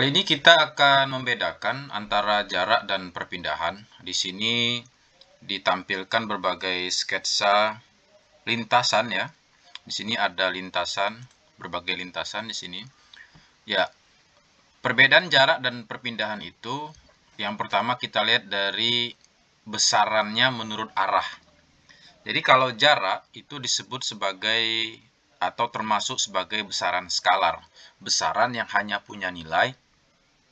Kali ini kita akan membedakan antara jarak dan perpindahan. Di sini ditampilkan berbagai sketsa lintasan ya. Di sini ada lintasan, berbagai lintasan di sini. Ya, perbedaan jarak dan perpindahan itu yang pertama kita lihat dari besarannya menurut arah. Jadi kalau jarak itu disebut sebagai atau termasuk sebagai besaran skalar, besaran yang hanya punya nilai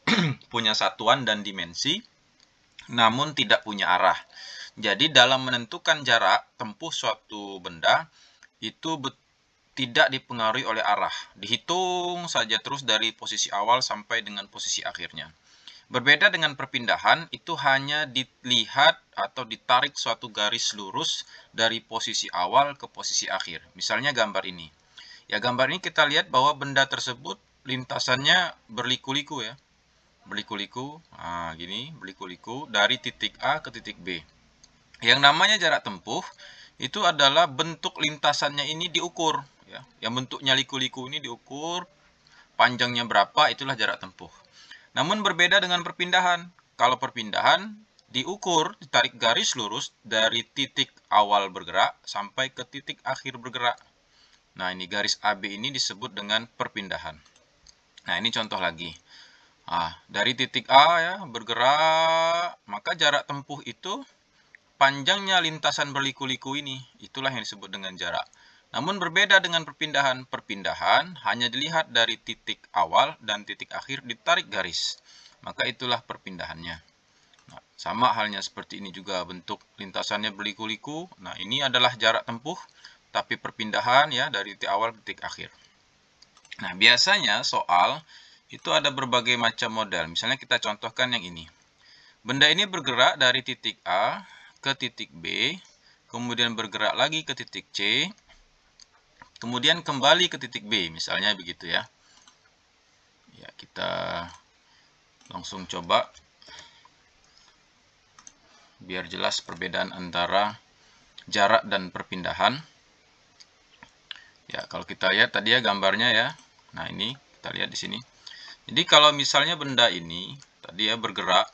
punya satuan dan dimensi, namun tidak punya arah. Jadi dalam menentukan jarak tempuh suatu benda itu tidak dipengaruhi oleh arah. Dihitung saja terus dari posisi awal sampai dengan posisi akhirnya. Berbeda dengan perpindahan, itu hanya dilihat atau ditarik suatu garis lurus dari posisi awal ke posisi akhir. Misalnya gambar ini. Ya, gambar ini kita lihat bahwa benda tersebut lintasannya berliku-liku ya berliku-liku, nah, gini, berliku-liku dari titik A ke titik B. Yang namanya jarak tempuh itu adalah bentuk lintasannya ini diukur, ya. Yang bentuknya liku-liku ini diukur, panjangnya berapa, itulah jarak tempuh. Namun berbeda dengan perpindahan. Kalau perpindahan diukur, ditarik garis lurus dari titik awal bergerak sampai ke titik akhir bergerak. Nah, ini garis AB ini disebut dengan perpindahan. Nah, ini contoh lagi. Nah, dari titik A ya bergerak, maka jarak tempuh itu panjangnya lintasan berliku-liku ini, itulah yang disebut dengan jarak. Namun berbeda dengan perpindahan. Perpindahan hanya dilihat dari titik awal dan titik akhir ditarik garis. Maka itulah perpindahannya. Nah, sama halnya seperti ini juga bentuk lintasannya berliku-liku. Nah, ini adalah jarak tempuh tapi perpindahan ya dari titik awal ke titik akhir. Nah, biasanya soal itu ada berbagai macam model. Misalnya kita contohkan yang ini. Benda ini bergerak dari titik A ke titik B, kemudian bergerak lagi ke titik C, kemudian kembali ke titik B, misalnya begitu ya. Ya, kita langsung coba biar jelas perbedaan antara jarak dan perpindahan. Ya, kalau kita lihat tadi ya gambarnya ya. Nah, ini kita lihat di sini. Jadi kalau misalnya benda ini tadi ya bergerak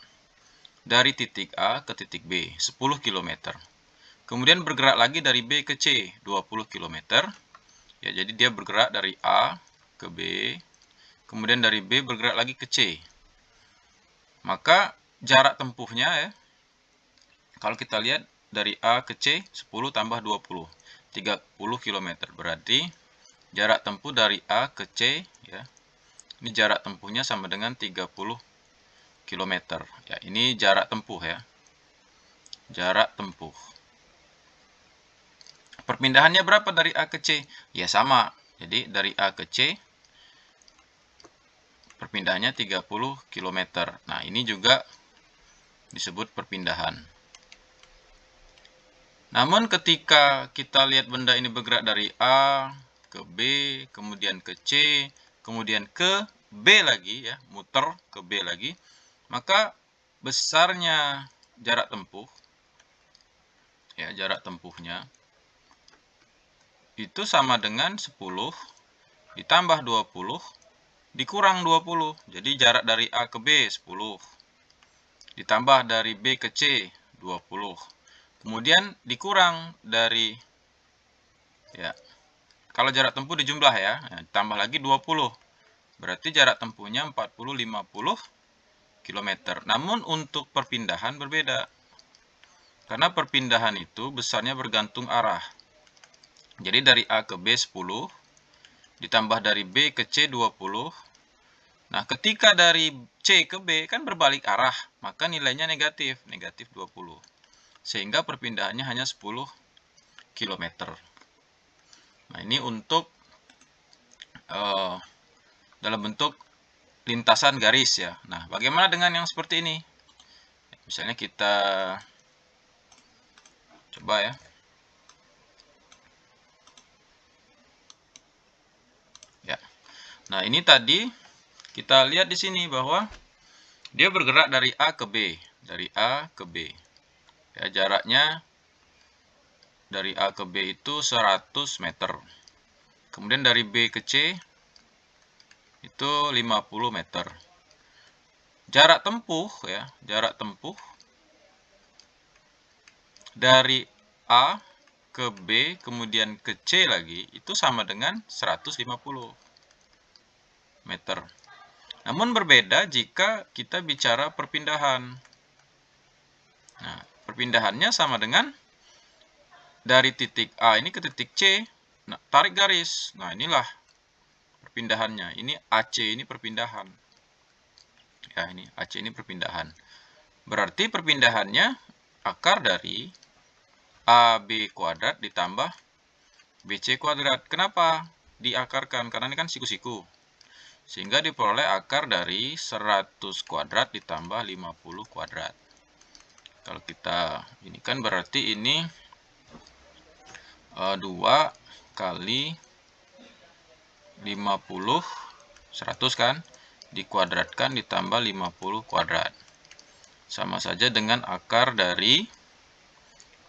dari titik A ke titik B 10 km. Kemudian bergerak lagi dari B ke C 20 km. Ya, jadi dia bergerak dari A ke B, kemudian dari B bergerak lagi ke C. Maka jarak tempuhnya ya kalau kita lihat dari A ke C 10 tambah 20 30 km berarti jarak tempuh dari A ke C ini jarak tempuhnya sama dengan 30 km. Ya, ini jarak tempuh ya. Jarak tempuh. Perpindahannya berapa dari A ke C? Ya sama. Jadi dari A ke C perpindahannya 30 km. Nah, ini juga disebut perpindahan. Namun ketika kita lihat benda ini bergerak dari A ke B, kemudian ke C, kemudian ke B lagi ya, muter ke B lagi, maka besarnya jarak tempuh ya jarak tempuhnya itu sama dengan 10 ditambah 20 dikurang 20. Jadi jarak dari A ke B 10 ditambah dari B ke C 20. Kemudian dikurang dari ya kalau jarak tempuh dijumlah ya, ya ditambah lagi 20 Berarti jarak tempuhnya 40-50 km. Namun untuk perpindahan berbeda. Karena perpindahan itu besarnya bergantung arah. Jadi dari A ke B 10, ditambah dari B ke C 20. Nah, ketika dari C ke B kan berbalik arah, maka nilainya negatif, negatif 20. Sehingga perpindahannya hanya 10 km. Nah, ini untuk uh, dalam bentuk lintasan garis ya. Nah, bagaimana dengan yang seperti ini? Misalnya kita coba ya. Ya. Nah, ini tadi kita lihat di sini bahwa dia bergerak dari A ke B, dari A ke B. Ya, jaraknya dari A ke B itu 100 meter. Kemudian dari B ke C itu 50 meter. Jarak tempuh ya, jarak tempuh dari A ke B kemudian ke C lagi itu sama dengan 150 meter. Namun berbeda jika kita bicara perpindahan. Nah, perpindahannya sama dengan dari titik A ini ke titik C, nah, tarik garis. Nah, inilah perpindahannya. Ini AC ini perpindahan. Ya, ini AC ini perpindahan. Berarti perpindahannya akar dari AB kuadrat ditambah BC kuadrat. Kenapa diakarkan? Karena ini kan siku-siku. Sehingga diperoleh akar dari 100 kuadrat ditambah 50 kuadrat. Kalau kita, ini kan berarti ini eh, dua 2 kali 50, 100 kan, dikuadratkan ditambah 50 kuadrat. Sama saja dengan akar dari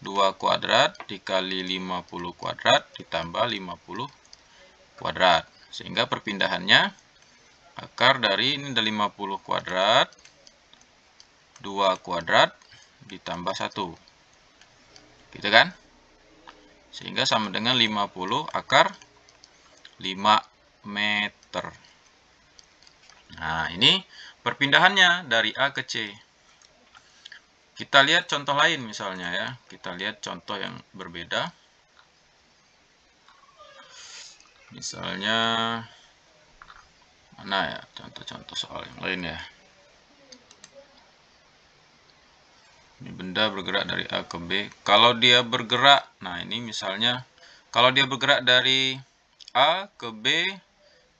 2 kuadrat dikali 50 kuadrat ditambah 50 kuadrat. Sehingga perpindahannya akar dari ini ada 50 kuadrat, 2 kuadrat ditambah 1. Gitu kan? Sehingga sama dengan 50 akar 5 meter. Nah, ini perpindahannya dari A ke C. Kita lihat contoh lain misalnya ya. Kita lihat contoh yang berbeda. Misalnya, mana ya contoh-contoh soal yang lain ya. Ini benda bergerak dari A ke B. Kalau dia bergerak, nah ini misalnya, kalau dia bergerak dari A ke B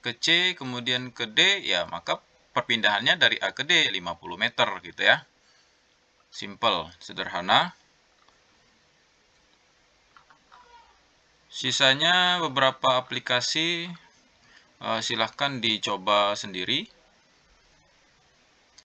ke C, kemudian ke D, ya maka perpindahannya dari A ke D 50 meter gitu ya. Simple, sederhana. Sisanya beberapa aplikasi eh, silahkan dicoba sendiri.